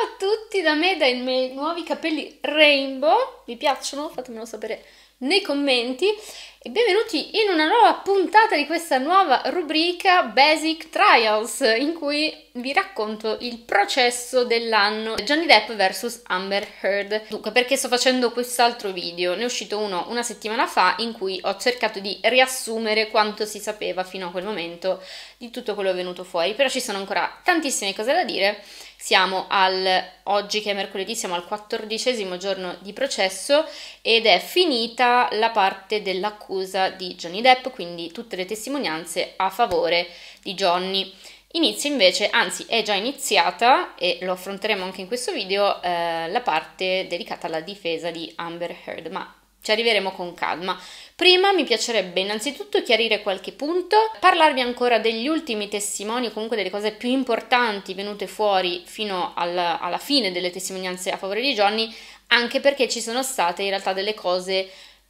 Ciao a tutti da me, dai miei nuovi capelli rainbow, vi piacciono? Fatemelo sapere nei commenti e benvenuti in una nuova puntata di questa nuova rubrica Basic Trials in cui vi racconto il processo dell'anno Johnny Depp vs Amber Heard. Dunque, perché sto facendo quest'altro video? Ne è uscito uno una settimana fa in cui ho cercato di riassumere quanto si sapeva fino a quel momento di tutto quello che è venuto fuori, però ci sono ancora tantissime cose da dire. Siamo al oggi che è mercoledì, siamo al quattordicesimo giorno di processo ed è finita la parte della l'accusa di Johnny Depp, quindi tutte le testimonianze a favore di Johnny. Inizia invece, anzi è già iniziata e lo affronteremo anche in questo video, eh, la parte dedicata alla difesa di Amber Heard, ma ci arriveremo con calma. Prima mi piacerebbe innanzitutto chiarire qualche punto, parlarvi ancora degli ultimi testimoni, comunque delle cose più importanti venute fuori fino alla, alla fine delle testimonianze a favore di Johnny, anche perché ci sono state in realtà delle cose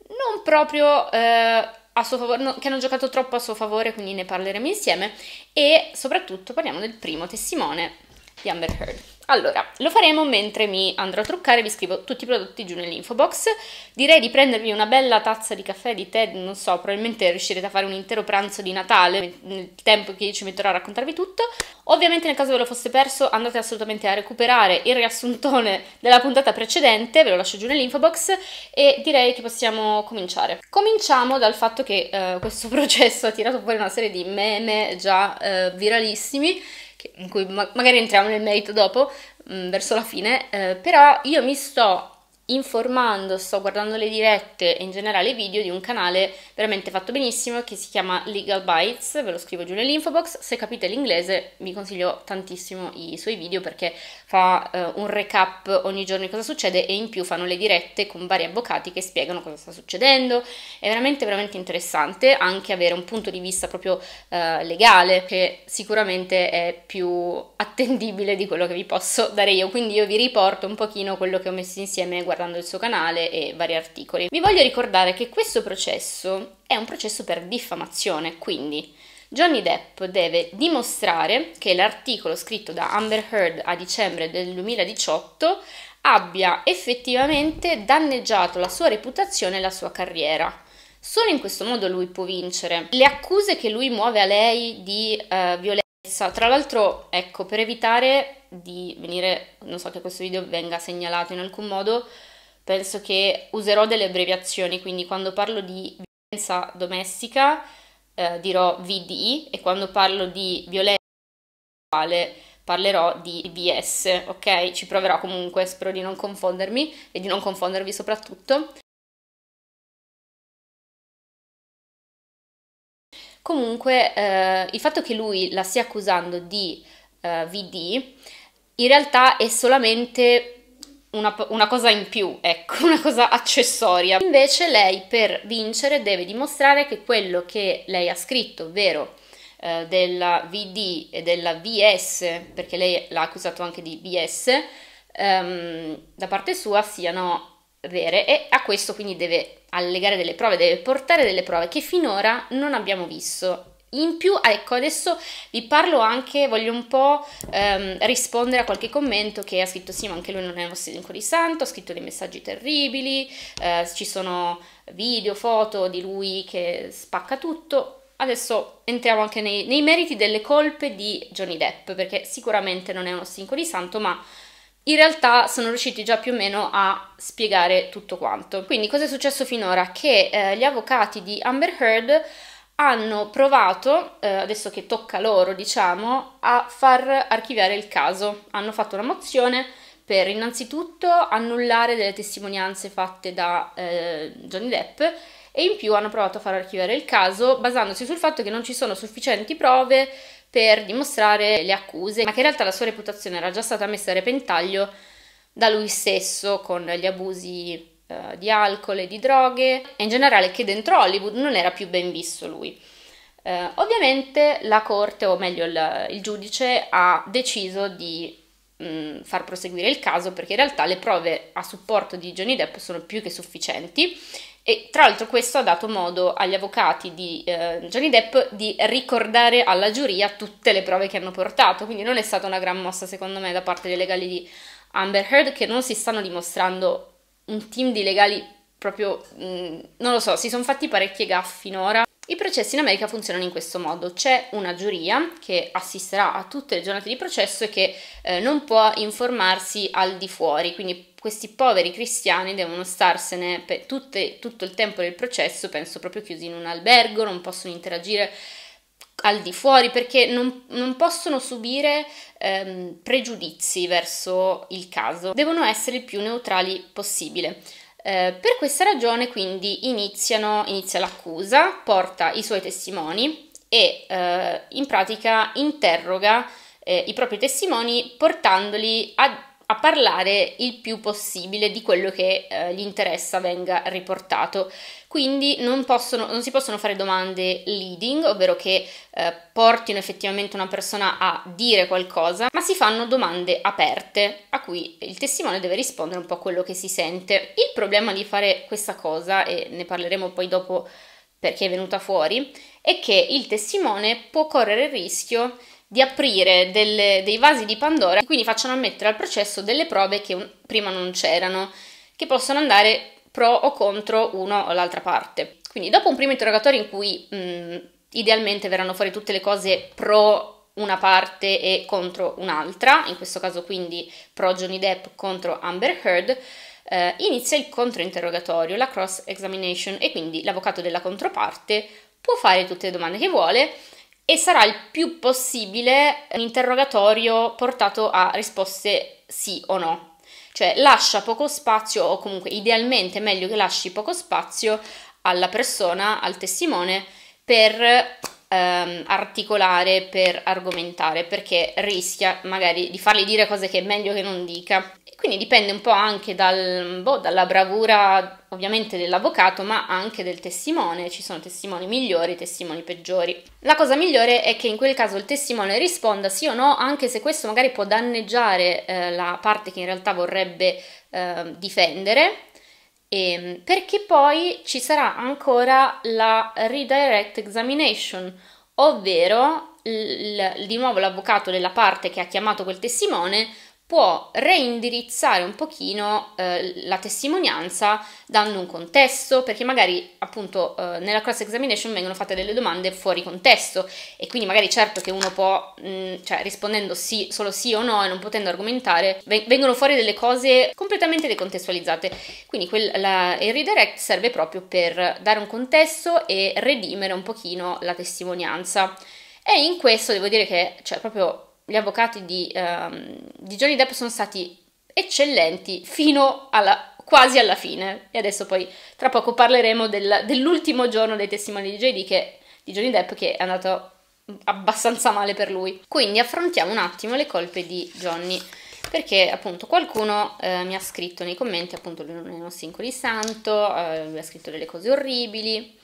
non proprio eh, a suo favore, no, che hanno giocato troppo a suo favore, quindi ne parleremo insieme e soprattutto parliamo del primo testimone di Amber Heard. Allora, lo faremo mentre mi andrò a truccare, vi scrivo tutti i prodotti giù nell'info box. Direi di prendervi una bella tazza di caffè, di tè, non so, probabilmente riuscirete a fare un intero pranzo di Natale nel tempo che io ci metterò a raccontarvi tutto. Ovviamente nel caso ve lo fosse perso andate assolutamente a recuperare il riassuntone della puntata precedente, ve lo lascio giù nell'info box e direi che possiamo cominciare. Cominciamo dal fatto che eh, questo processo ha tirato fuori una serie di meme già eh, viralissimi che, in cui ma- magari entriamo nel merito dopo, mh, mm, verso la fine, eh, però io mi sto informando, sto guardando le dirette e in generale i video di un canale veramente fatto benissimo che si chiama Legal Bites, ve lo scrivo giù nell'info box, se capite l'inglese vi consiglio tantissimo i suoi video perché fa eh, un recap ogni giorno di cosa succede e in più fanno le dirette con vari avvocati che spiegano cosa sta succedendo, è veramente veramente interessante anche avere un punto di vista proprio eh, legale che sicuramente è più attendibile di quello che vi posso dare io, quindi io vi riporto un pochino quello che ho messo insieme guardando parlando del suo canale e vari articoli. Vi voglio ricordare che questo processo è un processo per diffamazione, quindi Johnny Depp deve dimostrare che l'articolo scritto da Amber Heard a dicembre del 2018 abbia effettivamente danneggiato la sua reputazione e la sua carriera. Solo in questo modo lui può vincere. Le accuse che lui muove a lei di uh, violenza, tra l'altro, ecco, per evitare di venire, non so che questo video venga segnalato in alcun modo, penso che userò delle abbreviazioni, quindi quando parlo di violenza domestica eh, dirò VDI e quando parlo di violenza sessuale parlerò di VS, ok? Ci proverò comunque, spero di non confondermi e di non confondervi soprattutto. Comunque eh, il fatto che lui la stia accusando di eh, VD in realtà è solamente una, una, cosa in più, ecco, una cosa accessoria. Invece lei per vincere deve dimostrare che quello che lei ha scritto, ovvero eh, della VD e della VS, perché lei l'ha accusato anche di VS, ehm, da parte sua siano vere e a questo quindi deve allegare delle prove, deve portare delle prove che finora non abbiamo visto in più, ecco, adesso vi parlo anche, voglio un po' ehm, rispondere a qualche commento che ha scritto sì, ma anche lui non è uno stinco di santo, ha scritto dei messaggi terribili, eh, ci sono video, foto di lui che spacca tutto. Adesso entriamo anche nei, nei meriti delle colpe di Johnny Depp, perché sicuramente non è uno stinco di santo, ma in realtà sono riusciti già più o meno a spiegare tutto quanto. Quindi cosa è successo finora? Che eh, gli avvocati di Amber Heard hanno provato, eh, adesso che tocca loro, diciamo, a far archiviare il caso. Hanno fatto una mozione per innanzitutto annullare delle testimonianze fatte da eh, Johnny Depp e in più hanno provato a far archiviare il caso basandosi sul fatto che non ci sono sufficienti prove per dimostrare le accuse, ma che in realtà la sua reputazione era già stata messa a repentaglio da lui stesso con gli abusi eh, di alcol e di droghe e in generale che dentro Hollywood non era più ben visto lui. Eh, ovviamente la corte, o meglio il, il giudice, ha deciso di mh, mm, far proseguire il caso perché in realtà le prove a supporto di Johnny Depp sono più che sufficienti e tra l'altro questo ha dato modo agli avvocati di eh, Johnny Depp di ricordare alla giuria tutte le prove che hanno portato, quindi non è stata una gran mossa secondo me da parte dei legali di Amber Heard che non si stanno dimostrando un team di legali proprio, mh, mm, non lo so, si sono fatti parecchie gaffe finora. I processi in America funzionano in questo modo: c'è una giuria che assisterà a tutte le giornate di processo e che eh, non può informarsi al di fuori, quindi questi poveri cristiani devono starsene per tutte, tutto il tempo del processo, penso proprio chiusi in un albergo, non possono interagire al di fuori perché non, non possono subire ehm, pregiudizi verso il caso, devono essere il più neutrali possibile. Eh, per questa ragione quindi iniziano, inizia l'accusa, porta i suoi testimoni e eh, in pratica interroga eh, i propri testimoni portandoli a a parlare il più possibile di quello che eh, gli interessa venga riportato. Quindi non, possono, non, si possono fare domande leading, ovvero che eh, portino effettivamente una persona a dire qualcosa, ma si fanno domande aperte a cui il testimone deve rispondere un po' a quello che si sente. Il problema di fare questa cosa, e ne parleremo poi dopo perché è venuta fuori, è che il testimone può correre il rischio di aprire delle, dei vasi di Pandora e quindi facciano ammettere al processo delle prove che un, prima non c'erano, che possono andare pro o contro uno o l'altra parte. Quindi dopo un primo interrogatorio in cui mh, idealmente verranno fuori tutte le cose pro una parte e contro un'altra, in questo caso quindi pro Johnny Depp contro Amber Heard, eh, inizia il controinterrogatorio, la cross examination e quindi l'avvocato della controparte può fare tutte le domande che vuole e sarà il più possibile un interrogatorio portato a risposte sì o no. Cioè lascia poco spazio, o comunque idealmente è meglio che lasci poco spazio alla persona, al testimone, per ehm, articolare per argomentare, perché rischia magari di fargli dire cose che è meglio che non dica. Quindi dipende un po' anche dal, boh, dalla bravura ovviamente dell'avvocato, ma anche del testimone. Ci sono testimoni migliori, testimoni peggiori. La cosa migliore è che in quel caso il testimone risponda sì o no, anche se questo magari può danneggiare eh, la parte che in realtà vorrebbe eh, difendere, e, ehm, perché poi ci sarà ancora la redirect examination, ovvero l- l- di nuovo l'avvocato della parte che ha chiamato quel testimone può reindirizzare un pochino eh, la testimonianza dando un contesto, perché magari appunto eh, nella cross examination vengono fatte delle domande fuori contesto e quindi magari certo che uno può, mh, mm, cioè rispondendo sì, solo sì o no e non potendo argomentare, vengono fuori delle cose completamente decontestualizzate. Quindi quel, la, il redirect serve proprio per dare un contesto e redimere un pochino la testimonianza. E in questo devo dire che, cioè proprio gli avvocati di, um, di Johnny Depp sono stati eccellenti fino alla, quasi alla fine. E adesso poi tra poco parleremo del, dell'ultimo giorno dei testimoni di JD che, di Johnny Depp che è andato abbastanza male per lui. Quindi affrontiamo un attimo le colpe di Johnny. Perché appunto qualcuno eh, mi ha scritto nei commenti, appunto lui non è uno sincro di santo, eh, mi ha scritto delle cose orribili.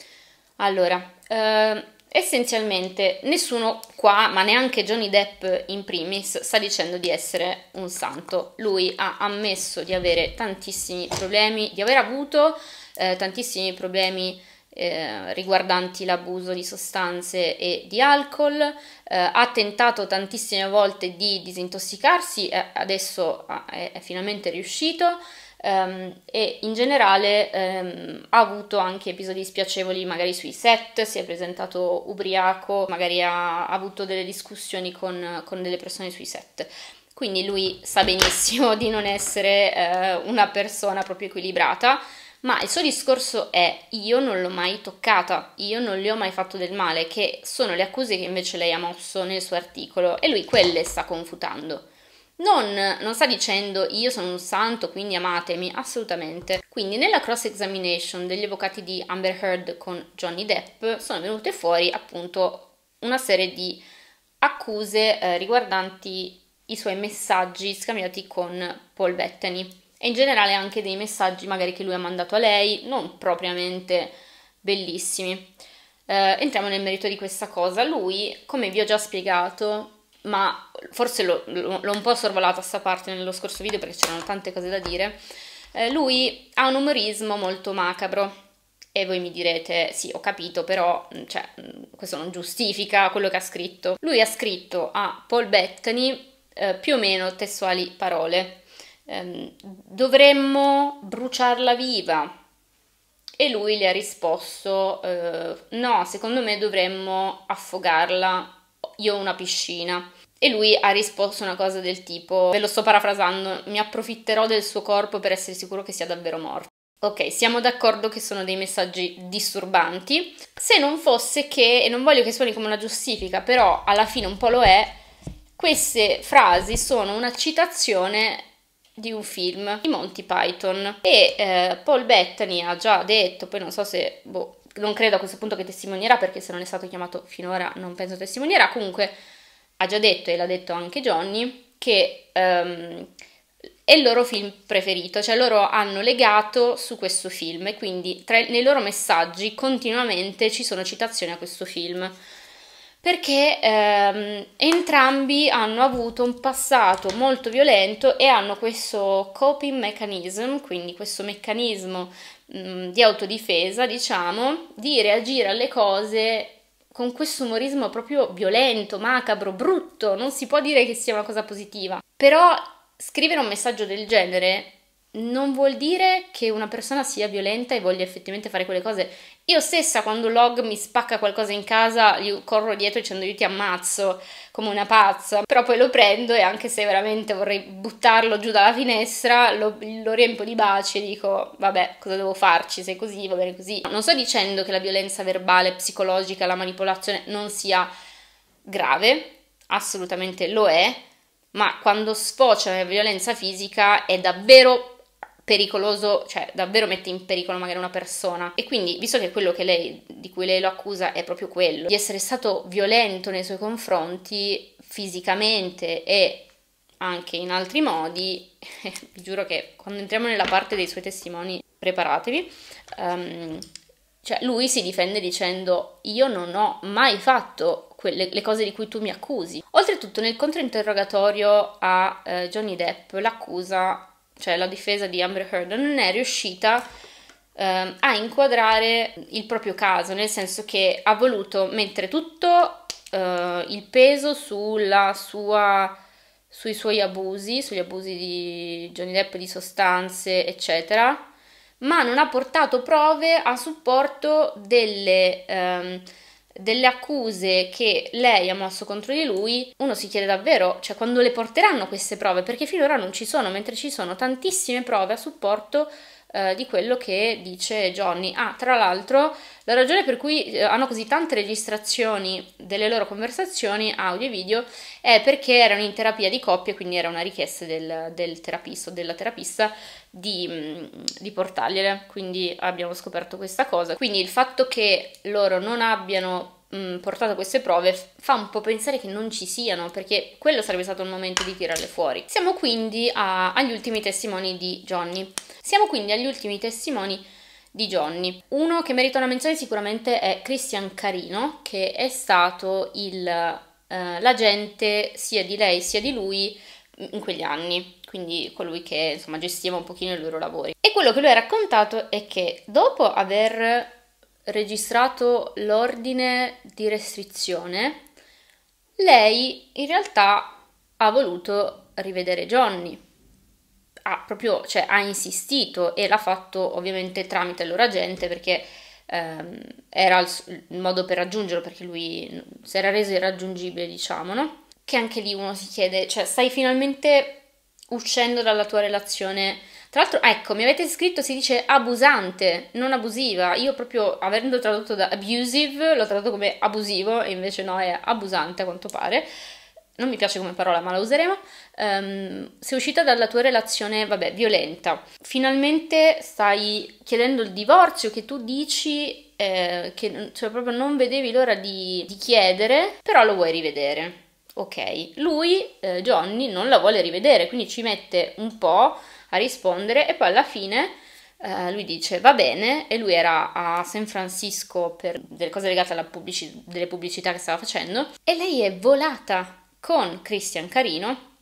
Allora, eh, Essenzialmente nessuno qua, ma neanche Johnny Depp in primis, sta dicendo di essere un santo. Lui ha ammesso di avere tantissimi problemi, di aver avuto eh, tantissimi problemi eh, riguardanti l'abuso di sostanze e di alcol, eh, ha tentato tantissime volte di disintossicarsi, adesso ah, è, è finalmente riuscito ehm, e in generale ehm, ha avuto anche episodi spiacevoli magari sui set, si è presentato ubriaco, magari ha, ha avuto delle discussioni con, con delle persone sui set. Quindi lui sa benissimo di non essere eh, una persona proprio equilibrata, ma il suo discorso è io non l'ho mai toccata, io non le ho mai fatto del male, che sono le accuse che invece lei ha mosso nel suo articolo e lui quelle sta confutando. Non, non, sta dicendo io sono un santo, quindi amatemi, assolutamente. Quindi nella cross examination degli avvocati di Amber Heard con Johnny Depp sono venute fuori appunto una serie di accuse eh, riguardanti i suoi messaggi scambiati con Paul Bettany e in generale anche dei messaggi magari che lui ha mandato a lei, non propriamente bellissimi. Eh, entriamo nel merito di questa cosa. Lui, come vi ho già spiegato, ma forse l'ho, l'ho un po' sorvolata sta parte nello scorso video perché c'erano tante cose da dire. Eh, lui ha un umorismo molto macabro e voi mi direte sì ho capito però mm, cioè, mm, questo non giustifica quello che ha scritto. Lui ha scritto a Paul Bettany eh, più o meno testuali parole. Ehm, dovremmo bruciarla viva. E lui le ha risposto eh, no, secondo me dovremmo affogarla io ho una piscina. E lui ha risposto una cosa del tipo, ve lo sto parafrasando, mi approfitterò del suo corpo per essere sicuro che sia davvero morto. Ok, siamo d'accordo che sono dei messaggi disturbanti, se non fosse che, e non voglio che suoni come una giustifica, però alla fine un po' lo è, queste frasi sono una citazione di un film di Monty Python e eh, Paul Bettany ha già detto, poi non so se, boh, non credo a questo punto che testimonierà perché se non è stato chiamato finora non penso testimonierà, comunque ha già detto e l'ha detto anche Johnny che um, è il loro film preferito, cioè loro hanno legato su questo film e quindi tra, nei loro messaggi continuamente ci sono citazioni a questo film perché ehm, entrambi hanno avuto un passato molto violento e hanno questo coping mechanism, quindi questo meccanismo mh, di autodifesa, diciamo, di reagire alle cose con questo umorismo proprio violento, macabro, brutto, non si può dire che sia una cosa positiva. Però scrivere un messaggio del genere non vuol dire che una persona sia violenta e voglia effettivamente fare quelle cose. Io stessa quando Log mi spacca qualcosa in casa, gli corro dietro dicendo io ti ammazzo come una pazza, però poi lo prendo e anche se veramente vorrei buttarlo giù dalla finestra, lo, lo riempo di baci e dico vabbè cosa devo farci, se è così va bene così. Non sto dicendo che la violenza verbale, psicologica, la manipolazione non sia grave, assolutamente lo è, ma quando sfocia nella violenza fisica è davvero pericoloso, cioè davvero mette in pericolo magari una persona. E quindi, visto che quello che lei, di cui lei lo accusa è proprio quello, di essere stato violento nei suoi confronti fisicamente e anche in altri modi, vi giuro che quando entriamo nella parte dei suoi testimoni, preparatevi, um, cioè lui si difende dicendo io non ho mai fatto quelle, le cose di cui tu mi accusi. Oltretutto nel controinterrogatorio a eh, Johnny Depp l'accusa cioè la difesa di Amber Heard, non è riuscita eh, a inquadrare il proprio caso, nel senso che ha voluto mettere tutto eh, il peso sua, sui suoi abusi, sugli abusi di Johnny Depp di sostanze, eccetera, ma non ha portato prove a supporto delle... Ehm, delle accuse che lei ha mosso contro di lui, uno si chiede davvero, cioè quando le porteranno queste prove, perché finora non ci sono, mentre ci sono tantissime prove a supporto eh, di quello che dice Johnny. Ah, tra l'altro, la ragione per cui eh, hanno così tante registrazioni delle loro conversazioni, audio e video, è perché erano in terapia di coppia, quindi era una richiesta del, del terapista o della terapista di, mm, di portargliele. Quindi abbiamo scoperto questa cosa. Quindi il fatto che loro non abbiano mh, mm, portato queste prove fa un po' pensare che non ci siano, perché quello sarebbe stato il momento di tirarle fuori. Siamo quindi a, agli ultimi testimoni di Johnny. Siamo quindi agli ultimi testimoni di Johnny. Uno che merita una menzione sicuramente è Christian Carino, che è stato il, eh, l'agente sia di lei sia di lui mm, in quegli anni, quindi colui che insomma gestiva un pochino i loro lavori. E quello che lui ha raccontato è che dopo aver registrato l'ordine di restrizione, lei in realtà ha voluto rivedere Johnny. Ha proprio, cioè, ha insistito e l'ha fatto ovviamente tramite il loro agente perché ehm, era il, il, modo per raggiungerlo perché lui si era reso irraggiungibile, diciamo, no? Che anche lì uno si chiede, cioè, stai finalmente uscendo dalla tua relazione. Tra l'altro, ecco, mi avete scritto, si dice abusante, non abusiva. Io proprio, avendo tradotto da abusive, l'ho tradotto come abusivo, e invece no, è abusante a quanto pare. Non mi piace come parola, ma la useremo. Um, sei uscita dalla tua relazione, vabbè, violenta. Finalmente stai chiedendo il divorzio che tu dici eh, che cioè, proprio non vedevi l'ora di, di chiedere, però lo vuoi rivedere. Ok, lui, eh, Johnny, non la vuole rivedere, quindi ci mette un po' a rispondere e poi alla fine eh, lui dice va bene e lui era a San Francisco per delle cose legate alla pubblici- delle pubblicità che stava facendo e lei è volata con Christian Carino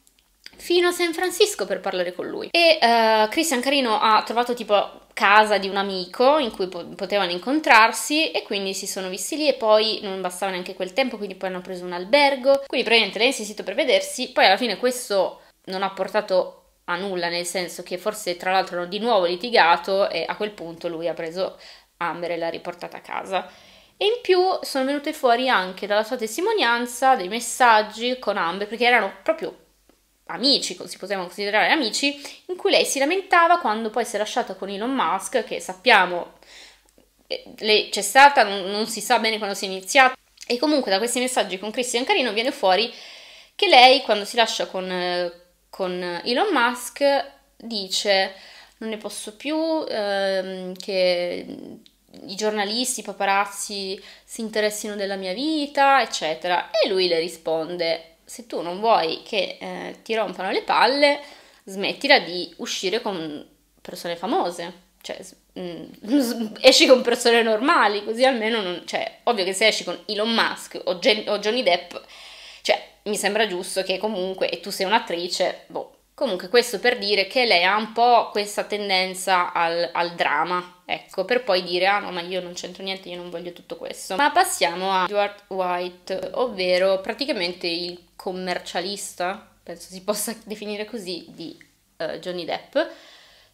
fino a San Francisco per parlare con lui e eh, Christian Carino ha trovato tipo casa di un amico in cui potevano incontrarsi e quindi si sono visti lì e poi non bastava neanche quel tempo, quindi poi hanno preso un albergo. Quindi praticamente lei ha insistito per vedersi, poi alla fine questo non ha portato a nulla, nel senso che forse tra l'altro hanno di nuovo litigato e a quel punto lui ha preso Amber e l'ha riportata a casa. E in più sono venute fuori anche dalla sua testimonianza dei messaggi con Amber, perché erano proprio amici, si potevano considerare amici, in cui lei si lamentava quando poi si è lasciata con Elon Musk, che sappiamo eh, c'è stata, non, non si sa bene quando si è iniziata. E comunque da questi messaggi con Christian Carino viene fuori che lei quando si lascia con, con Elon Musk dice non ne posso più, ehm, che i giornalisti, i paparazzi si interessino della mia vita, eccetera. E lui le risponde se tu non vuoi che eh, ti rompano le palle, smettila di uscire con persone famose. Cioè, mh, mm, esci con persone normali, così almeno non... Cioè, ovvio che se esci con Elon Musk o, Gen- o Johnny Depp, cioè, mi sembra giusto che comunque, e tu sei un'attrice, boh, Comunque questo per dire che lei ha un po' questa tendenza al, al, dramma, ecco, per poi dire ah no ma io non c'entro niente, io non voglio tutto questo. Ma passiamo a Edward White, ovvero praticamente il commercialista, penso si possa definire così, di uh, Johnny Depp,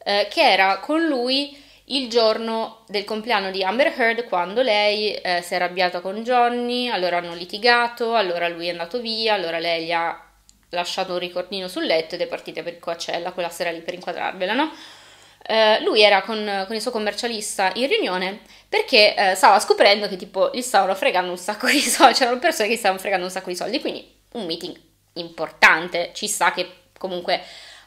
eh, che era con lui il giorno del compleanno di Amber Heard quando lei eh, si è arrabbiata con Johnny, allora hanno litigato, allora lui è andato via, allora lei gli ha lasciato un ricordino sul letto ed è partita per Coacella quella sera lì per inquadrarvela, no? Eh, lui era con, con, il suo commercialista in riunione perché eh, stava scoprendo che tipo gli stavano fregando un sacco di soldi, c'erano persone che stavano fregando un sacco di soldi, quindi un meeting importante, ci sa che comunque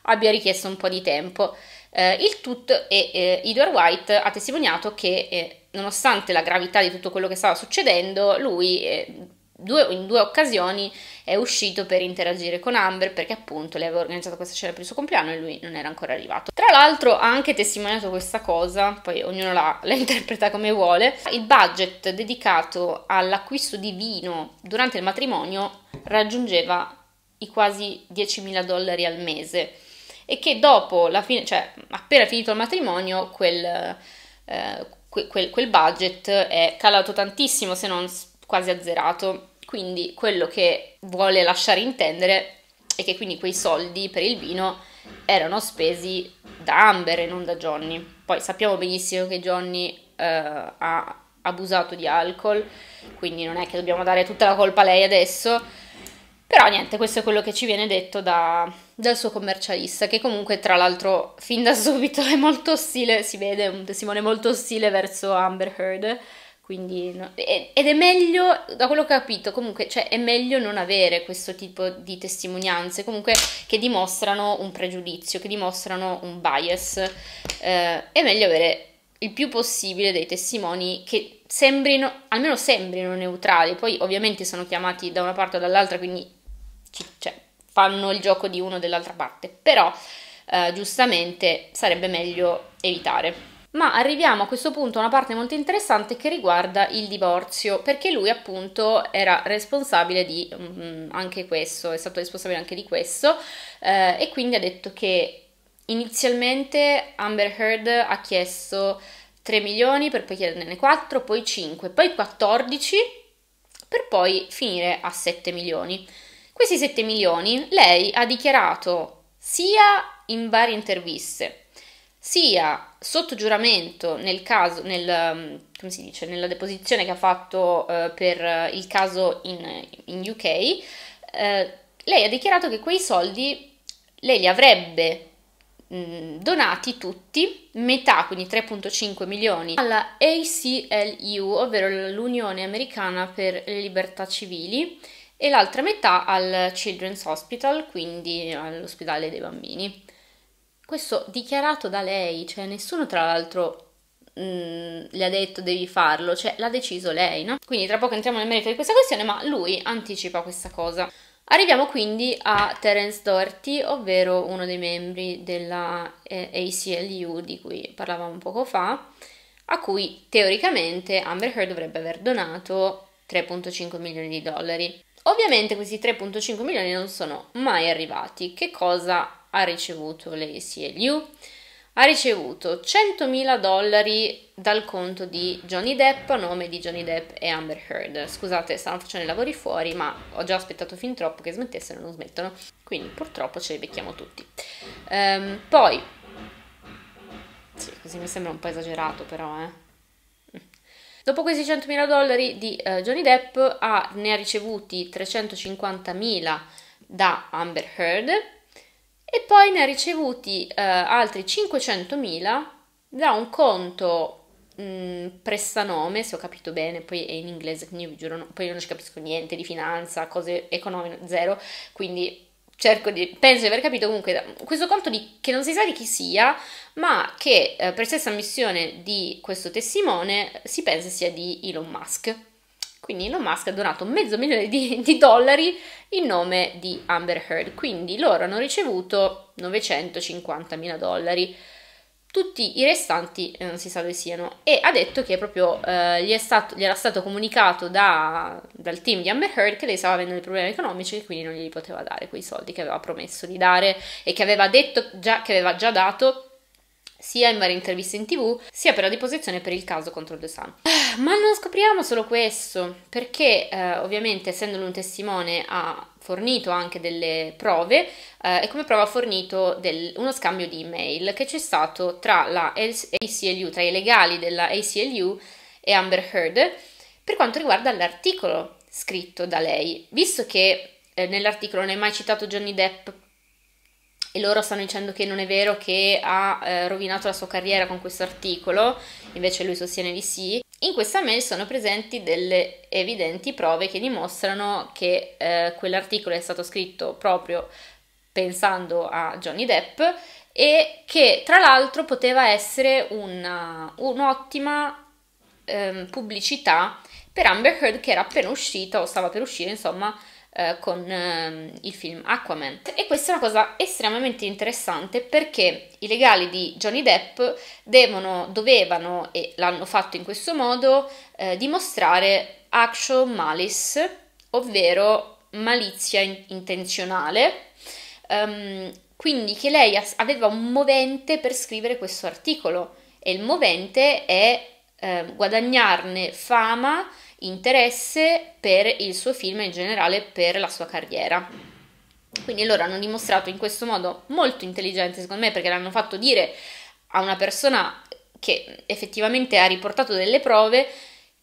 abbia richiesto un po' di tempo. Eh, il tutto e Edward White ha testimoniato che eh, nonostante la gravità di tutto quello che stava succedendo, lui eh, due, in due occasioni è uscito per interagire con Amber perché appunto le aveva organizzato questa scena per il suo compleanno e lui non era ancora arrivato. Tra l'altro ha anche testimoniato questa cosa, poi ognuno la, la interpreta come vuole, il budget dedicato all'acquisto di vino durante il matrimonio raggiungeva i quasi 10.000 dollari al mese e che dopo la fine, cioè appena finito il matrimonio, quel, eh, quel, quel budget è calato tantissimo se non quasi azzerato quindi quello che vuole lasciare intendere è che quindi quei soldi per il vino erano spesi da Amber e non da Johnny. Poi sappiamo benissimo che Johnny eh, ha abusato di alcol, quindi non è che dobbiamo dare tutta la colpa a lei adesso. Però niente, questo è quello che ci viene detto da, dal suo commercialista, che comunque tra l'altro fin da subito è molto ostile, si vede un testimone molto ostile verso Amber Heard quindi, no, ed è meglio, da quello che ho capito, comunque cioè, è meglio non avere questo tipo di testimonianze, comunque che dimostrano un pregiudizio, che dimostrano un bias. Eh, è meglio avere il più possibile dei testimoni che sembrino, almeno sembrino neutrali, poi ovviamente sono chiamati da una parte o dall'altra, quindi cioè, fanno il gioco di uno o dell'altra parte, però eh, giustamente sarebbe meglio evitare ma arriviamo a questo punto a una parte molto interessante che riguarda il divorzio, perché lui appunto era responsabile di um, anche questo, è stato responsabile anche di questo eh, e quindi ha detto che inizialmente Amber Heard ha chiesto 3 milioni per poi chiederne 4, poi 5, poi 14 per poi finire a 7 milioni. Questi 7 milioni lei ha dichiarato sia in varie interviste sia sotto giuramento nel caso, nel, mm, dice, nella deposizione che ha fatto eh, per eh, il caso in, in UK, eh, lei ha dichiarato che quei soldi lei li avrebbe mh, mm, donati tutti, metà, quindi 3.5 milioni, alla ACLU, ovvero l'Unione Americana per le Libertà Civili, e l'altra metà al Children's Hospital, quindi all'ospedale dei bambini. Questo dichiarato da lei, cioè nessuno tra l'altro Mm, le ha detto devi farlo, cioè l'ha deciso lei, no? Quindi tra poco entriamo nel merito di questa questione, ma lui anticipa questa cosa. Arriviamo quindi a Terence Doherty, ovvero uno dei membri della eh, ACLU di cui parlavamo poco fa, a cui teoricamente Amber Heard dovrebbe aver donato 3.5 milioni di dollari. Ovviamente questi 3.5 milioni non sono mai arrivati. Che cosa ha ricevuto Lacey e Liu? Ha ricevuto 100.000 dollari dal conto di Johnny Depp a nome di Johnny Depp e Amber Heard. Scusate, stanno facendo i lavori fuori, ma ho già aspettato fin troppo che smettessero e non smettono. Quindi purtroppo ce li becchiamo tutti. Um, poi, sì, così mi sembra un po' esagerato però, eh. Dopo questi 100.000 dollari di eh, Johnny Depp ha, ne ha ricevuti 350.000 da Amber Heard e poi ne ha ricevuti eh, altri 500.000 da un conto mm, prestanome, se ho capito bene, poi è in inglese, quindi vi giuro, no, poi io non ci capisco niente di finanza, cose economiche, zero, quindi cerco di, penso di aver capito comunque questo conto di, che non si sa di chi sia, ma che eh, per stessa missione di questo testimone si pensa sia di Elon Musk. Quindi Elon Musk ha donato mezzo milione di, di dollari in nome di Amber Heard. Quindi loro hanno ricevuto 950 mila dollari tutti i restanti eh, non si sa dove siano e ha detto che proprio eh, gli, stato, gli, era stato comunicato da, dal team di Amber Heard che lei stava avendo dei problemi economici e quindi non gli poteva dare quei soldi che aveva promesso di dare e che aveva detto già, che aveva già dato sia in varie interviste in tv, sia per la deposizione per il caso contro De Sun. Ah, ma non scopriamo solo questo, perché eh, ovviamente essendo un testimone ha fornito anche delle prove eh, e come prova ha fornito del, uno scambio di email che c'è stato tra la ACLU, tra i legali della ACLU e Amber Heard per quanto riguarda l'articolo scritto da lei, visto che eh, nell'articolo non è mai citato Johnny Depp e loro stanno dicendo che non è vero che ha eh, rovinato la sua carriera con questo articolo, invece lui sostiene di sì. In questa mail sono presenti delle evidenti prove che dimostrano che eh, quell'articolo è stato scritto proprio pensando a Johnny Depp e che tra l'altro poteva essere una, un'ottima eh, pubblicità per Amber Heard che era appena uscita o stava per uscire, insomma, eh, con eh, il film Aquaman. E questa è una cosa estremamente interessante perché i legali di Johnny Depp devono, dovevano, e l'hanno fatto in questo modo, eh, dimostrare action malice, ovvero malizia in- intenzionale. Um, quindi che lei as- aveva un movente per scrivere questo articolo e il movente è eh, guadagnarne fama interesse per il suo film e in generale per la sua carriera. Quindi loro hanno dimostrato in questo modo molto intelligente, secondo me, perché l'hanno fatto dire a una persona che effettivamente ha riportato delle prove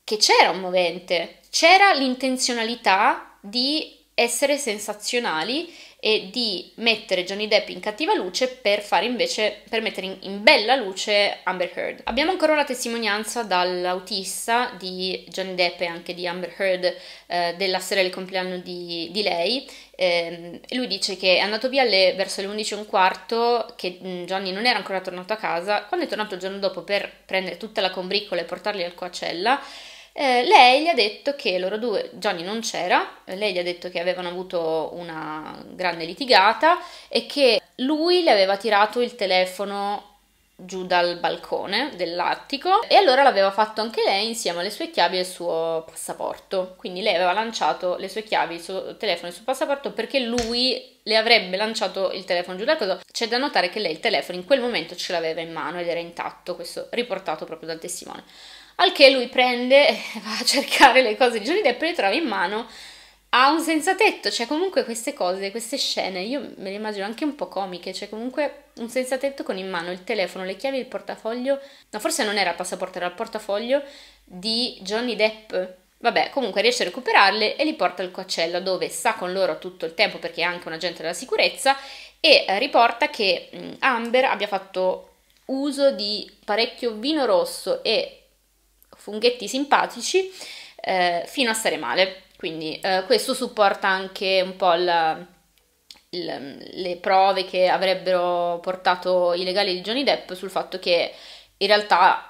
che c'era un movente, c'era l'intenzionalità di essere sensazionali e di mettere Johnny Depp in cattiva luce per fare invece per mettere in, in bella luce Amber Heard. Abbiamo ancora una testimonianza dall'autista di Johnny Depp e anche di Amber Heard eh, della sera del compleanno di, di lei. Eh, lui dice che è andato via alle, verso le 11.15 che mm, Johnny non era ancora tornato a casa. Quando è tornato il giorno dopo per prendere tutta la combriccola e portarli al coacella eh, lei gli ha detto che loro due, Johnny non c'era, eh, lei gli ha detto che avevano avuto una grande litigata e che lui le aveva tirato il telefono giù dal balcone dell'attico e allora l'aveva fatto anche lei insieme alle sue chiavi e al suo passaporto. Quindi lei aveva lanciato le sue chiavi, il suo telefono e il suo passaporto perché lui le avrebbe lanciato il telefono giù dal coso. C'è da notare che lei il telefono in quel momento ce l'aveva in mano ed era intatto, questo riportato proprio dal testimone. Al che lui prende e va a cercare le cose di Johnny Depp e le trova in mano a un senza tetto. Cioè, comunque queste cose, queste scene, io me le immagino anche un po' comiche. Cioè, comunque un senza tetto con in mano il telefono, le chiavi, il portafoglio. No, forse non era il passaporto, era il portafoglio di Johnny Depp. Vabbè, comunque riesce a recuperarle e li porta al coacello dove sta con loro tutto il tempo perché è anche un agente della sicurezza e eh, riporta che mm, Amber abbia fatto uso di parecchio vino rosso e funghetti simpatici eh, fino a stare male. Quindi eh, questo supporta anche un po' la, il, le prove che avrebbero portato i legali di Johnny Depp sul fatto che in realtà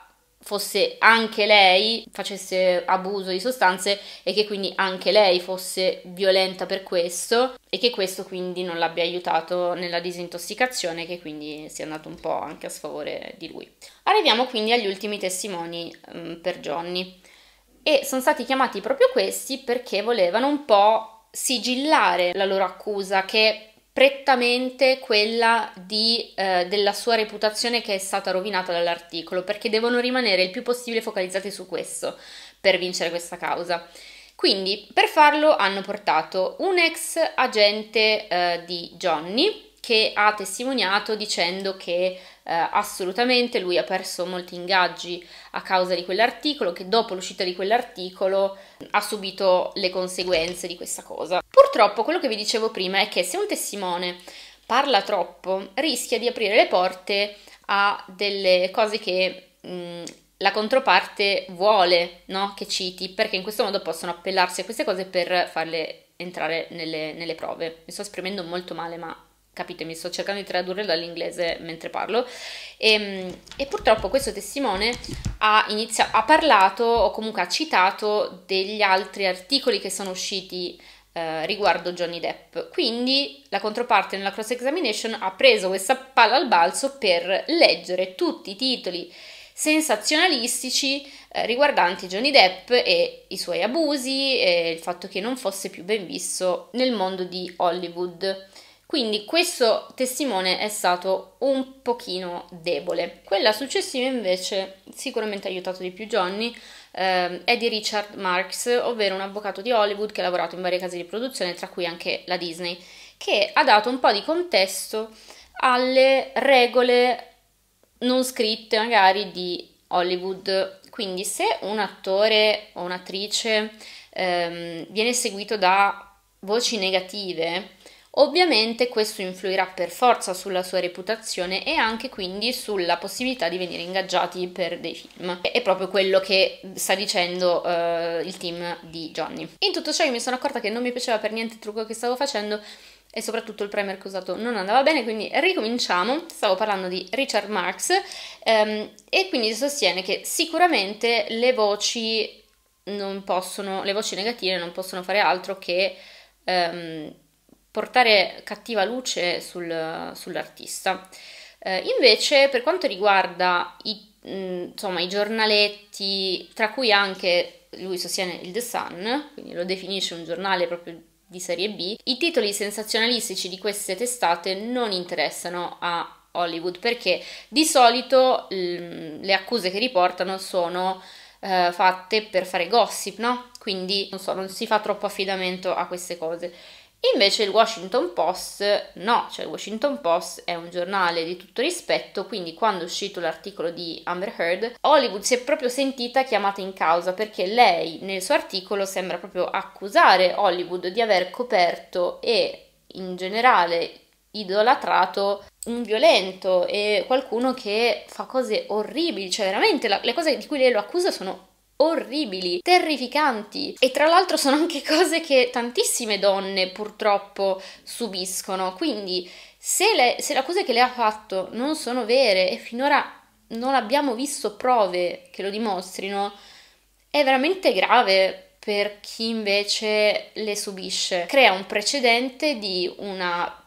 fosse anche lei, facesse abuso di sostanze e che quindi anche lei fosse violenta per questo e che questo quindi non l'abbia aiutato nella disintossicazione che quindi sia andato un po' anche a sfavore di lui. Arriviamo quindi agli ultimi testimoni mh, mm, per Johnny e sono stati chiamati proprio questi perché volevano un po' sigillare la loro accusa che prettamente quella di, eh, della sua reputazione che è stata rovinata dall'articolo, perché devono rimanere il più possibile focalizzati su questo per vincere questa causa. Quindi per farlo hanno portato un ex agente eh, di Johnny che ha testimoniato dicendo che eh, assolutamente lui ha perso molti ingaggi a causa di quell'articolo, che dopo l'uscita di quell'articolo ha subito le conseguenze di questa cosa. Purtroppo quello che vi dicevo prima è che se un testimone parla troppo rischia di aprire le porte a delle cose che mh, mm, la controparte vuole no? che citi, perché in questo modo possono appellarsi a queste cose per farle entrare nelle, nelle prove. Mi sto esprimendo molto male, ma capite, mi sto cercando di tradurre dall'inglese mentre parlo. E, ehm, e purtroppo questo testimone ha, iniziato, ha, parlato o comunque ha citato degli altri articoli che sono usciti eh, riguardo Johnny Depp. Quindi la controparte nella cross examination ha preso questa palla al balzo per leggere tutti i titoli sensazionalistici eh, riguardanti Johnny Depp e i suoi abusi e il fatto che non fosse più ben visto nel mondo di Hollywood. Quindi questo testimone è stato un pochino debole. Quella successiva invece sicuramente ha aiutato di più Johnny, eh, è di Richard Marx, ovvero un avvocato di Hollywood che ha lavorato in varie case di produzione, tra cui anche la Disney, che ha dato un po' di contesto alle regole non scritte magari di Hollywood. Quindi se un attore o un'attrice ehm, viene seguito da voci negative, Ovviamente questo influirà per forza sulla sua reputazione e anche quindi sulla possibilità di venire ingaggiati per dei film. È proprio quello che sta dicendo uh, il team di Johnny. In tutto ciò io mi sono accorta che non mi piaceva per niente il trucco che stavo facendo e soprattutto il primer che ho usato non andava bene, quindi ricominciamo. Stavo parlando di Richard Marx um, e quindi sostiene che sicuramente le voci non possono, le voci negative non possono fare altro che... Um, portare cattiva luce sul, sull'artista. Eh, invece, per quanto riguarda i, mm, insomma, i giornaletti, tra cui anche lui sostiene il The Sun, quindi lo definisce un giornale proprio di serie B, i titoli sensazionalistici di queste testate non interessano a Hollywood perché di solito mm, le accuse che riportano sono eh, fatte per fare gossip, no? Quindi non, so, non si fa troppo affidamento a queste cose. Invece il Washington Post no, cioè il Washington Post è un giornale di tutto rispetto, quindi quando è uscito l'articolo di Amber Heard, Hollywood si è proprio sentita chiamata in causa perché lei nel suo articolo sembra proprio accusare Hollywood di aver coperto e in generale idolatrato un violento e qualcuno che fa cose orribili, cioè veramente la, le cose di cui lei lo accusa sono orribili, terrificanti e tra l'altro sono anche cose che tantissime donne purtroppo subiscono, quindi se, le, se le accuse che le ha fatto non sono vere e finora non abbiamo visto prove che lo dimostrino, è veramente grave per chi invece le subisce. Crea un precedente di una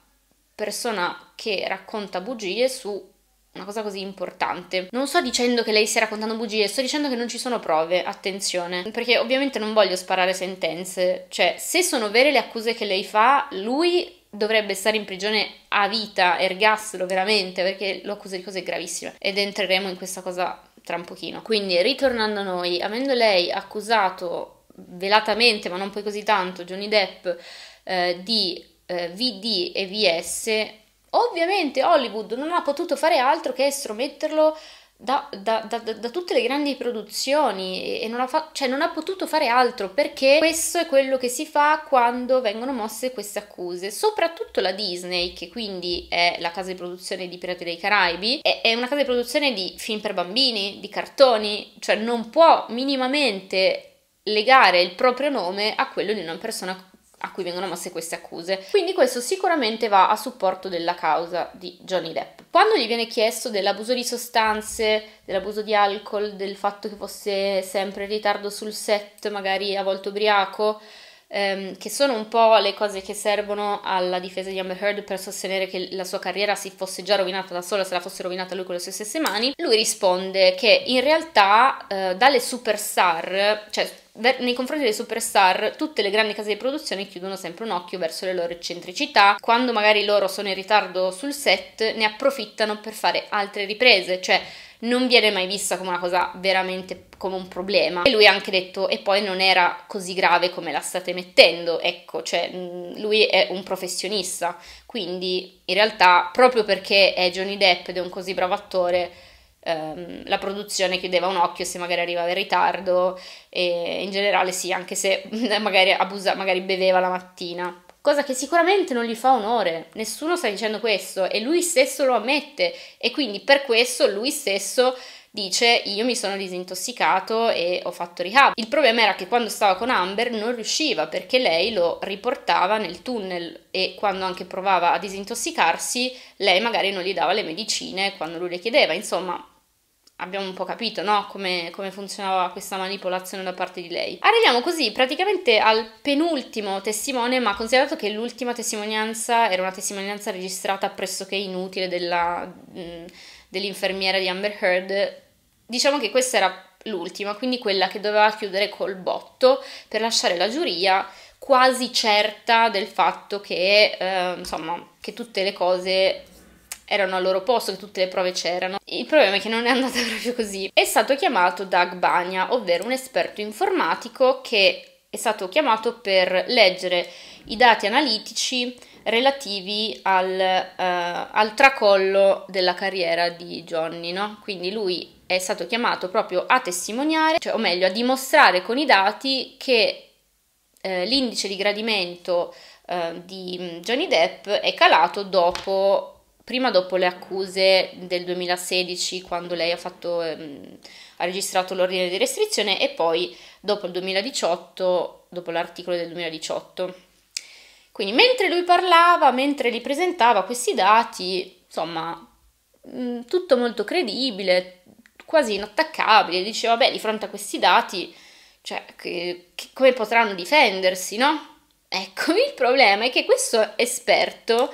persona che racconta bugie su una cosa così importante. Non sto dicendo che lei stia raccontando bugie, sto dicendo che non ci sono prove, attenzione, perché ovviamente non voglio sparare sentenze, cioè se sono vere le accuse che lei fa, lui dovrebbe stare in prigione a vita, ergasselo veramente, perché lo accusa di cose gravissime ed entreremo in questa cosa tra un pochino. Quindi, ritornando a noi, avendo lei accusato velatamente, ma non poi così tanto, Johnny Depp eh, di eh, VD e VS, Ovviamente Hollywood non ha potuto fare altro che estrometterlo da, da, da, da, tutte le grandi produzioni e non ha, fa- cioè non ha, potuto fare altro perché questo è quello che si fa quando vengono mosse queste accuse. Soprattutto la Disney, che quindi è la casa di produzione di Pirati dei Caraibi, è, è una casa di produzione di film per bambini, di cartoni, cioè non può minimamente legare il proprio nome a quello di una persona a cui vengono mosse queste accuse. Quindi questo sicuramente va a supporto della causa di Johnny Depp. Quando gli viene chiesto dell'abuso di sostanze, dell'abuso di alcol, del fatto che fosse sempre in ritardo sul set, magari a volte ubriaco, ehm, che sono un po' le cose che servono alla difesa di Amber Heard per sostenere che la sua carriera si fosse già rovinata da sola se la fosse rovinata lui con le sue stesse mani, lui risponde che in realtà eh, dalle superstar, cioè nei confronti delle superstar tutte le grandi case di produzione chiudono sempre un occhio verso le loro eccentricità, quando magari loro sono in ritardo sul set ne approfittano per fare altre riprese, cioè non viene mai vista come una cosa veramente come un problema. E lui ha anche detto e poi non era così grave come la state mettendo, ecco, cioè mm, lui è un professionista, quindi in realtà proprio perché è Johnny Depp ed è un così bravo attore ehm, la produzione chiudeva un occhio se magari arrivava in ritardo e in generale sì, anche se magari, abusa, magari beveva la mattina. Cosa che sicuramente non gli fa onore, nessuno sta dicendo questo e lui stesso lo ammette e quindi per questo lui stesso dice io mi sono disintossicato e ho fatto rehab. Il problema era che quando stava con Amber non riusciva perché lei lo riportava nel tunnel e quando anche provava a disintossicarsi lei magari non gli dava le medicine quando lui le chiedeva, insomma abbiamo un po' capito no? come, come, funzionava questa manipolazione da parte di lei. Arriviamo così praticamente al penultimo testimone, ma considerato che l'ultima testimonianza era una testimonianza registrata pressoché inutile della, mm, dell'infermiera di Amber Heard, diciamo che questa era l'ultima, quindi quella che doveva chiudere col botto per lasciare la giuria quasi certa del fatto che, eh, insomma, che tutte le cose erano al loro posto, che tutte le prove c'erano. Il problema è che non è andata proprio così. È stato chiamato Doug Bagna, ovvero un esperto informatico che è stato chiamato per leggere i dati analitici relativi al, uh, al tracollo della carriera di Johnny, no? Quindi lui è stato chiamato proprio a testimoniare, cioè, o meglio, a dimostrare con i dati che eh, l'indice di gradimento eh, di mm, Johnny Depp è calato dopo prima dopo le accuse del 2016 quando lei ha, fatto, ehm, ha registrato l'ordine di restrizione e poi dopo il 2018, dopo l'articolo del 2018. Quindi mentre lui parlava, mentre li presentava questi dati, insomma, mh, mm, tutto molto credibile, quasi inattaccabile, diceva, beh, di fronte a questi dati, cioè, che, che, come potranno difendersi, no? Ecco, il problema è che questo esperto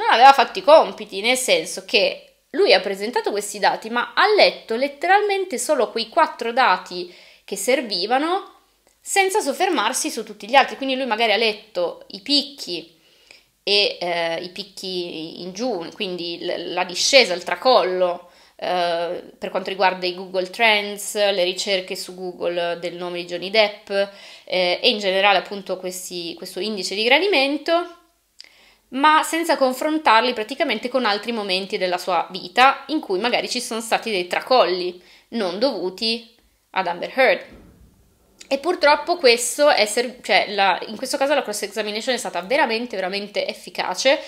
non aveva fatto i compiti, nel senso che lui ha presentato questi dati, ma ha letto letteralmente solo quei quattro dati che servivano senza soffermarsi su tutti gli altri. Quindi lui magari ha letto i picchi e eh, i picchi in giù, quindi la discesa, il tracollo. Eh, per quanto riguarda i Google Trends, le ricerche su Google del nome di Johnny Depp eh, e in generale appunto questi, questo indice di gradimento, ma senza confrontarli praticamente con altri momenti della sua vita in cui magari ci sono stati dei tracolli non dovuti ad Amber Heard. E purtroppo questo è ser- cioè la, in questo caso la cross examination è stata veramente veramente efficace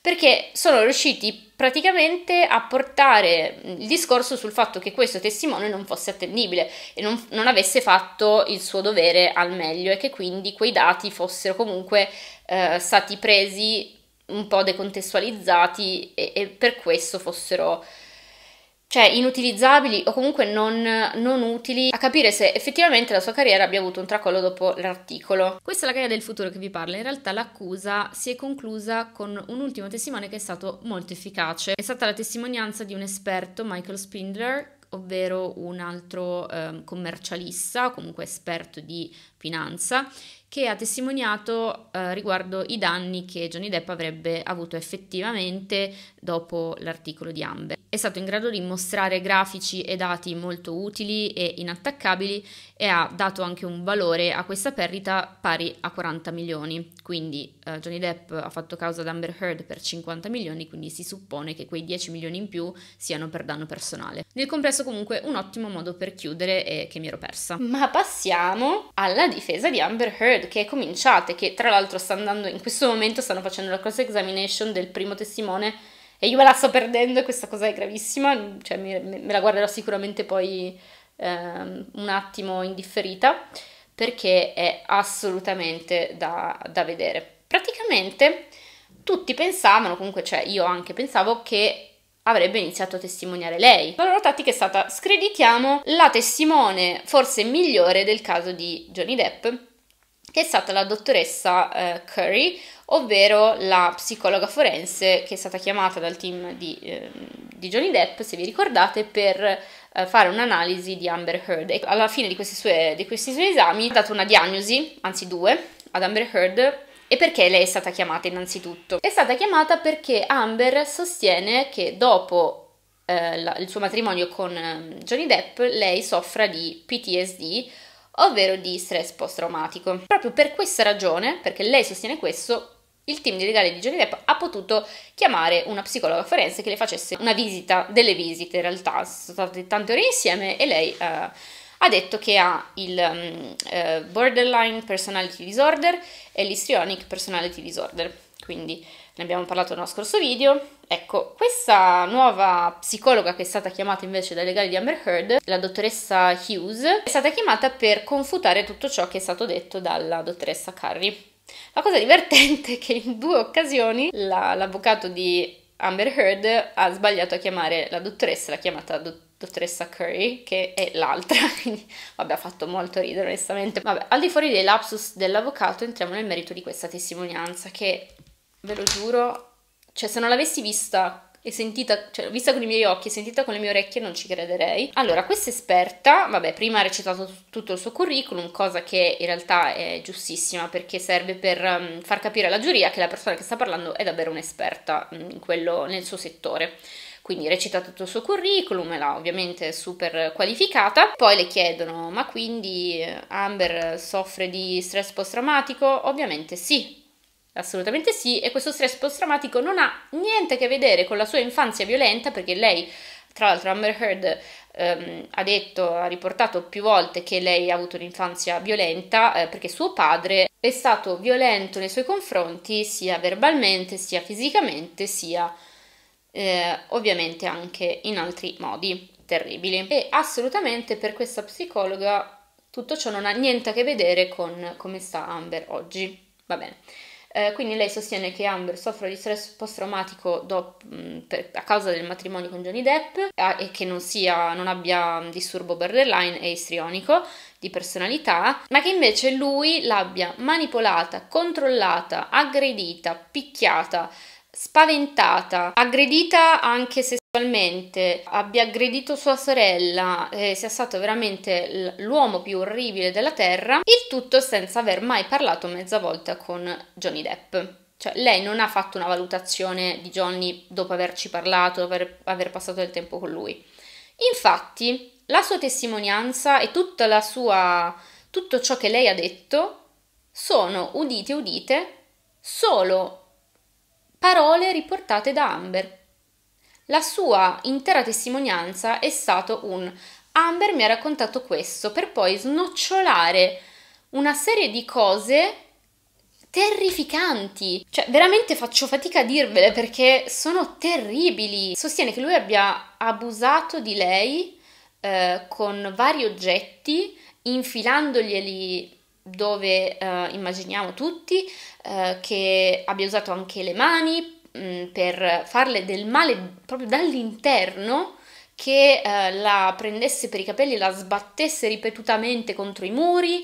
perché sono riusciti praticamente a portare il discorso sul fatto che questo testimone non fosse attendibile e non, non avesse fatto il suo dovere al meglio e che quindi quei dati fossero comunque eh, stati presi un po' decontestualizzati e, e per questo fossero cioè inutilizzabili o comunque non, non, utili a capire se effettivamente la sua carriera abbia avuto un tracollo dopo l'articolo. Questa è la carriera del futuro che vi parla, in realtà l'accusa si è conclusa con un ultimo testimone che è stato molto efficace, è stata la testimonianza di un esperto, Michael Spindler, ovvero un altro eh, commercialista, comunque esperto di finanza, che ha testimoniato eh, riguardo i danni che Johnny Depp avrebbe avuto effettivamente dopo l'articolo di Amber. È stato in grado di mostrare grafici e dati molto utili e inattaccabili e ha dato anche un valore a questa perdita pari a 40 milioni. Quindi eh, Johnny Depp ha fatto causa ad Amber Heard per 50 milioni, quindi si suppone che quei 10 milioni in più siano per danno personale. Nel complesso comunque un ottimo modo per chiudere e che mi ero persa. Ma passiamo alla difesa di Amber Heard che è cominciata e che tra l'altro sta andando in questo momento stanno facendo la cross examination del primo testimone e io me la sto perdendo e questa cosa è gravissima, cioè me, me la guarderò sicuramente poi ehm, un attimo indifferita perché è assolutamente da, da vedere. Praticamente tutti pensavano, comunque cioè io anche pensavo che avrebbe iniziato a testimoniare lei. La loro tattica è stata screditiamo la testimone forse migliore del caso di Johnny Depp, che è stata la dottoressa eh, Curry, ovvero la psicologa forense che è stata chiamata dal team di, eh, di Johnny Depp, se vi ricordate, per eh, fare un'analisi di Amber Heard e alla fine di questi, sue, di questi suoi esami ha dato una diagnosi, anzi due, ad Amber Heard e perché lei è stata chiamata innanzitutto? È stata chiamata perché Amber sostiene che dopo eh, la, il suo matrimonio con ehm, Johnny Depp lei soffra di PTSD, ovvero di stress post-traumatico. Proprio per questa ragione, perché lei sostiene questo, il team legale di Johnny Depp ha potuto chiamare una psicologa forense che le facesse una visita, delle visite in realtà, sono state tante ore insieme e lei uh, ha detto che ha il um, uh, borderline personality disorder e l'histrionic personality disorder, quindi ne abbiamo parlato nello scorso video. Ecco, questa nuova psicologa che è stata chiamata invece dai legali di Amber Heard, la dottoressa Hughes, è stata chiamata per confutare tutto ciò che è stato detto dalla dottoressa Curry. La cosa divertente è che in due occasioni la, l'avvocato di Amber Heard ha sbagliato a chiamare la dottoressa, l'ha chiamata dottoressa dottoressa Curry, che è l'altra, quindi vabbè ha fatto molto ridere onestamente. Vabbè, al di fuori dei lapsus dell'avvocato entriamo nel merito di questa testimonianza che, ve lo giuro, cioè se non l'avessi vista e sentita, cioè vista con i miei occhi e sentita con le mie orecchie non ci crederei. Allora, questa esperta, vabbè, prima ha recitato tutto il suo curriculum, cosa che in realtà è giustissima perché serve per um, far capire alla giuria che la persona che sta parlando è davvero un'esperta mm, quello, nel suo settore quindi recita tutto il suo curriculum, la ovviamente super qualificata. Poi le chiedono: ma quindi eh, Amber soffre di stress post-traumatico? Ovviamente sì. Assolutamente sì, e questo stress post-traumatico non ha niente a che vedere con la sua infanzia violenta, perché lei, tra l'altro, Amber Heard ehm, ha detto, ha riportato più volte che lei ha avuto un'infanzia violenta eh, perché suo padre è stato violento nei suoi confronti sia verbalmente, sia fisicamente, sia eh, ovviamente anche in altri modi terribili. E assolutamente per questa psicologa tutto ciò non ha niente a che vedere con come sta Amber oggi. Va bene. Eh, quindi lei sostiene che Amber soffra di stress post-traumatico dopo, mm, per, a causa del matrimonio con Johnny Depp a, e che non, sia, non abbia mm, disturbo borderline e istrionico di personalità, ma che invece lui l'abbia manipolata, controllata, aggredita, picchiata spaventata, aggredita anche sessualmente, abbia aggredito sua sorella, eh, sia stato veramente l'uomo più orribile della terra, il tutto senza aver mai parlato mezza volta con Johnny Depp. Cioè, lei non ha fatto una valutazione di Johnny dopo averci parlato, dopo aver, aver passato del tempo con lui. Infatti, la sua testimonianza e tutta la sua, tutto ciò che lei ha detto sono, udite udite, solo parole riportate da Amber. La sua intera testimonianza è stato un Amber mi ha raccontato questo per poi snocciolare una serie di cose terrificanti. Cioè, veramente faccio fatica a dirvele perché sono terribili. Sostiene che lui abbia abusato di lei eh, con vari oggetti, infilandoglieli dove eh, immaginiamo tutti, eh, che abbia usato anche le mani mh, mm, per farle del male proprio dall'interno, che eh, la prendesse per i capelli e la sbattesse ripetutamente contro i muri,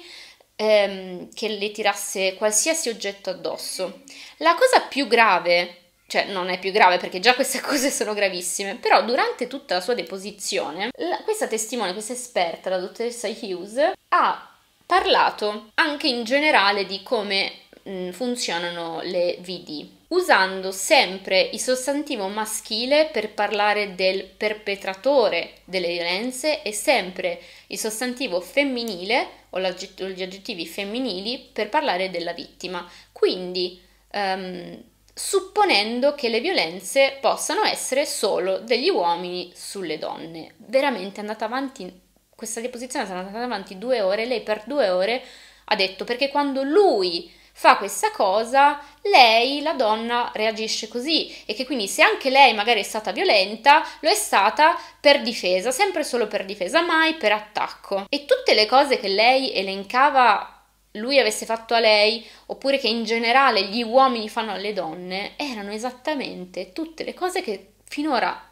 ehm, che le tirasse qualsiasi oggetto addosso. La cosa più grave cioè non è più grave perché già queste cose sono gravissime, però durante tutta la sua deposizione, la, questa testimone, questa esperta, la dottoressa Hughes, ha parlato anche in generale di come mh, mm, funzionano le VD, usando sempre il sostantivo maschile per parlare del perpetratore delle violenze e sempre il sostantivo femminile o gli aggettivi femminili per parlare della vittima. Quindi, um, supponendo che le violenze possano essere solo degli uomini sulle donne. Veramente è andata avanti, questa deposizione è andata avanti due ore, lei per due ore ha detto perché quando lui fa questa cosa, lei, la donna, reagisce così e che quindi se anche lei magari è stata violenta, lo è stata per difesa, sempre solo per difesa, mai per attacco. E tutte le cose che lei elencava lui avesse fatto a lei, oppure che in generale gli uomini fanno alle donne, erano esattamente tutte le cose che finora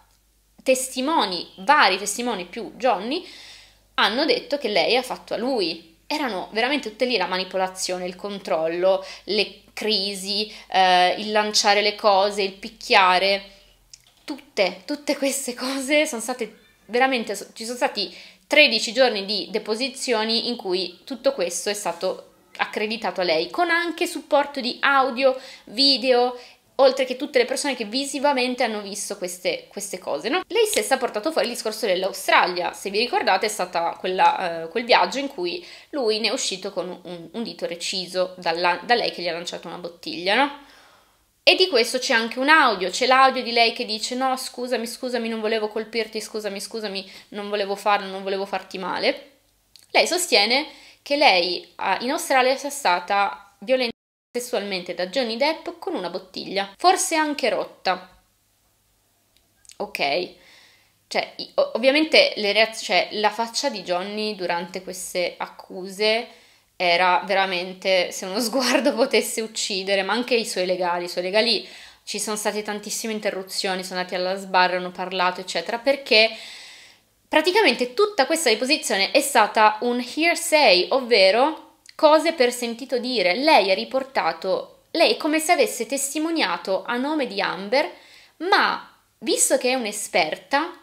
testimoni, vari testimoni più Johnny, hanno detto che lei ha fatto a lui erano veramente tutte lì la manipolazione, il controllo, le crisi, eh, il lanciare le cose, il picchiare. Tutte, tutte queste cose sono state veramente, ci sono stati 13 giorni di deposizioni in cui tutto questo è stato accreditato a lei, con anche supporto di audio, video oltre che tutte le persone che visivamente hanno visto queste, queste cose. No? Lei stessa ha portato fuori il discorso dell'Australia, se vi ricordate è stato eh, quel viaggio in cui lui ne è uscito con un, un dito reciso dalla, da lei che gli ha lanciato una bottiglia, no? E di questo c'è anche un audio, c'è l'audio di lei che dice no scusami, scusami, non volevo colpirti, scusami, scusami, non volevo farlo, non volevo farti male. Lei sostiene che lei eh, in Australia sia stata violentata sessualmente da Johnny Depp con una bottiglia, forse anche rotta. Ok. Cioè, ovviamente reaz- cioè, la faccia di Johnny durante queste accuse era veramente se uno sguardo potesse uccidere, ma anche i suoi legali. I suoi legali ci sono state tantissime interruzioni, sono andati alla sbarra, hanno parlato, eccetera, perché praticamente tutta questa deposizione è stata un hearsay, ovvero cose per sentito dire. Lei ha riportato, lei è come se avesse testimoniato a nome di Amber, ma visto che è un'esperta,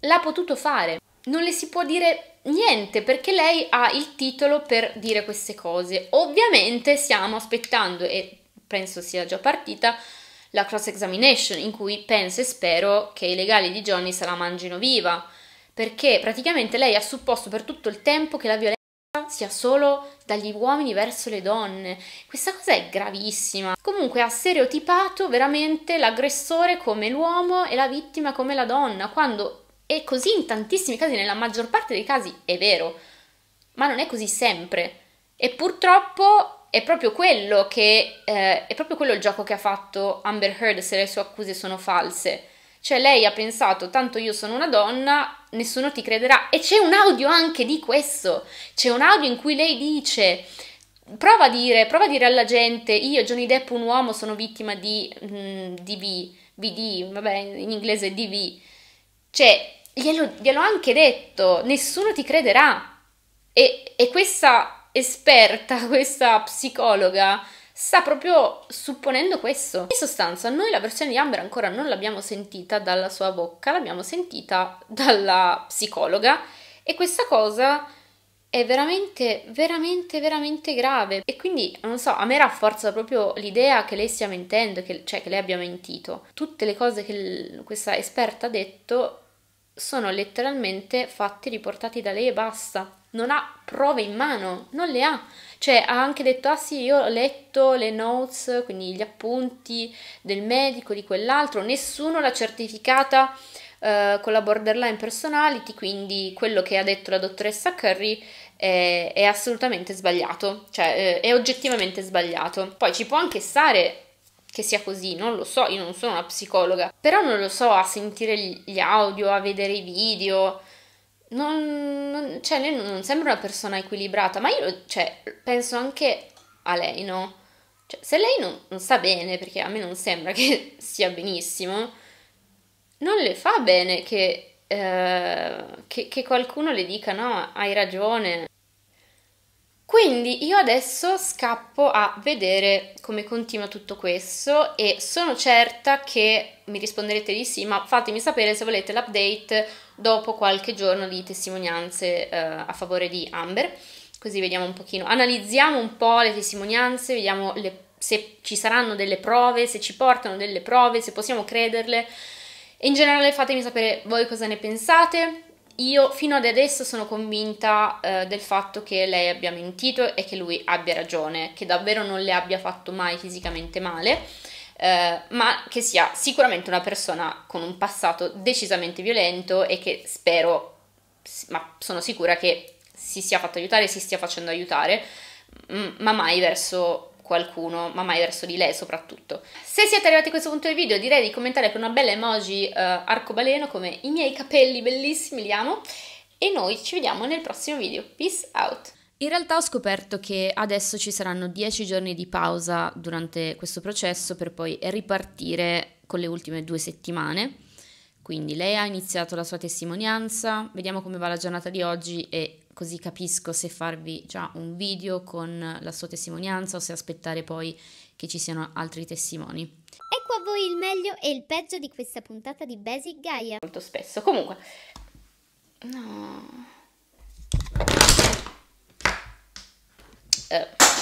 l'ha potuto fare. Non le si può dire niente perché lei ha il titolo per dire queste cose. Ovviamente stiamo aspettando, e penso sia già partita, la cross examination in cui penso e spero che i legali di Johnny se la mangino viva perché praticamente lei ha supposto per tutto il tempo che la violenza sia solo dagli uomini verso le donne. Questa cosa è gravissima. Comunque ha stereotipato veramente l'aggressore come l'uomo e la vittima come la donna, quando è così in tantissimi casi, nella maggior parte dei casi è vero, ma non è così sempre. E purtroppo è proprio quello che eh, è proprio quello il gioco che ha fatto Amber Heard se le sue accuse sono false cioè lei ha pensato, tanto io sono una donna, nessuno ti crederà. E c'è un audio anche di questo. C'è un audio in cui lei dice... Prova a, dire, prova a dire, alla gente, io Johnny Depp un uomo sono vittima di mh, mm, DV, BD, vabbè in inglese DV. Cioè, glielo, glielo ho anche detto, nessuno ti crederà. E, e questa esperta, questa psicologa sta proprio supponendo questo. In sostanza, noi la versione di Amber ancora non l'abbiamo sentita dalla sua bocca, l'abbiamo sentita dalla psicologa e questa cosa è veramente, veramente, veramente grave. E quindi, non so, a me rafforza proprio l'idea che lei stia mentendo, che, cioè che lei abbia mentito. Tutte le cose che l- questa esperta ha detto sono letteralmente fatti riportati da lei e basta. Non ha prove in mano, non le ha. Cioè ha anche detto, ah sì, io ho letto le notes, quindi gli appunti del medico, di quell'altro, nessuno l'ha certificata eh, con la borderline personality, quindi quello che ha detto la dottoressa Curry è, eh, è assolutamente sbagliato, cioè eh, è oggettivamente sbagliato. Poi ci può anche stare che sia così, non lo so, io non sono una psicologa, però non lo so, a sentire gli audio, a vedere i video, non, non, cioè, lei non sembra una persona equilibrata, ma io cioè, penso anche a lei, no? Cioè, se lei non, non, sta bene, perché a me non sembra che sia benissimo, non le fa bene che, eh, che, che qualcuno le dica no, hai ragione. Quindi io adesso scappo a vedere come continua tutto questo e sono certa che mi risponderete di sì, ma fatemi sapere se volete l'update dopo qualche giorno di testimonianze eh, a favore di Amber. Così vediamo un pochino, analizziamo un po' le testimonianze, vediamo le, se ci saranno delle prove, se ci portano delle prove, se possiamo crederle. In generale fatemi sapere voi cosa ne pensate. Io fino ad adesso sono convinta eh, del fatto che lei abbia mentito e che lui abbia ragione, che davvero non le abbia fatto mai fisicamente male eh, ma che sia sicuramente una persona con un passato decisamente violento e che spero, ma sono sicura che si sia fatto aiutare, si stia facendo aiutare, ma mai verso qualcuno, ma mai verso di lei soprattutto. Se siete arrivati a questo punto del video direi di commentare con una bella emoji uh, arcobaleno come i miei capelli bellissimi li amo e noi ci vediamo nel prossimo video. Peace out! In realtà ho scoperto che adesso ci saranno 10 giorni di pausa durante questo processo per poi ripartire con le ultime due settimane. Quindi lei ha iniziato la sua testimonianza, vediamo come va la giornata di oggi e così capisco se farvi già un video con la sua testimonianza o se aspettare poi che ci siano altri testimoni. Ecco a voi il meglio e il peggio di questa puntata di Basic Gaia. Molto spesso, comunque. No. up.